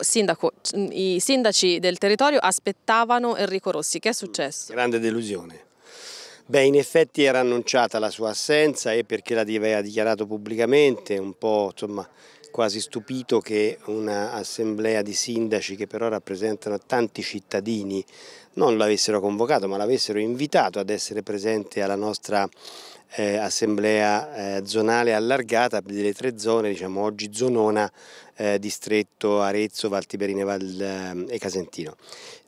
sindaco, sindaco, i sindaci del territorio aspettavano Enrico Rossi. Che è successo? Grande delusione. Beh, in effetti era annunciata la sua assenza e perché l'aveva dichiarato pubblicamente, un po' insomma, quasi stupito che un'assemblea di sindaci che però rappresentano tanti cittadini non l'avessero convocato ma l'avessero invitato ad essere presente alla nostra eh, assemblea eh, zonale allargata delle tre zone, diciamo oggi zonona eh, distretto Arezzo, Valtiberina Val, ehm, e Casentino.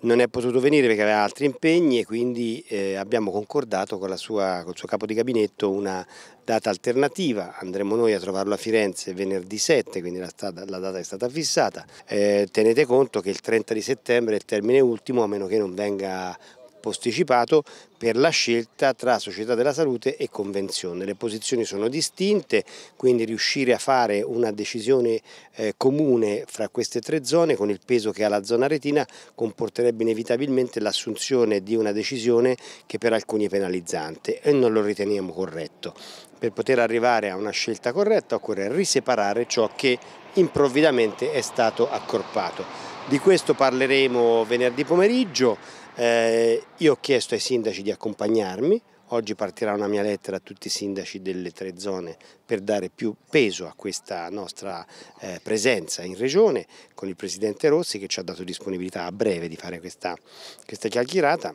Non è potuto venire perché aveva altri impegni e quindi eh, abbiamo concordato con sua, col suo capo di gabinetto una data alternativa, andremo noi a trovarlo a Firenze venerdì 7, quindi la, stata, la data è stata fissata. Eh, tenete conto che il 30 di settembre è il termine ultimo a meno che non venga posticipato per la scelta tra società della salute e convenzione. Le posizioni sono distinte, quindi riuscire a fare una decisione eh, comune fra queste tre zone con il peso che ha la zona retina comporterebbe inevitabilmente l'assunzione di una decisione che per alcuni è penalizzante e non lo riteniamo corretto. Per poter arrivare a una scelta corretta occorre riseparare ciò che improvvidamente è stato accorpato. Di questo parleremo venerdì pomeriggio. Eh, io ho chiesto ai sindaci di accompagnarmi, oggi partirà una mia lettera a tutti i sindaci delle tre zone per dare più peso a questa nostra eh, presenza in regione con il presidente Rossi che ci ha dato disponibilità a breve di fare questa, questa chiacchierata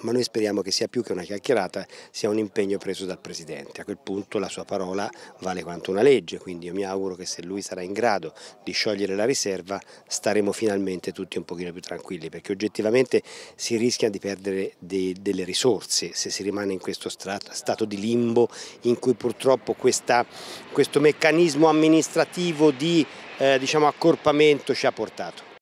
ma noi speriamo che sia più che una chiacchierata, sia un impegno preso dal Presidente. A quel punto la sua parola vale quanto una legge, quindi io mi auguro che se lui sarà in grado di sciogliere la riserva staremo finalmente tutti un pochino più tranquilli, perché oggettivamente si rischia di perdere de delle risorse se si rimane in questo stato di limbo in cui purtroppo questa, questo meccanismo amministrativo di eh, diciamo, accorpamento ci ha portato.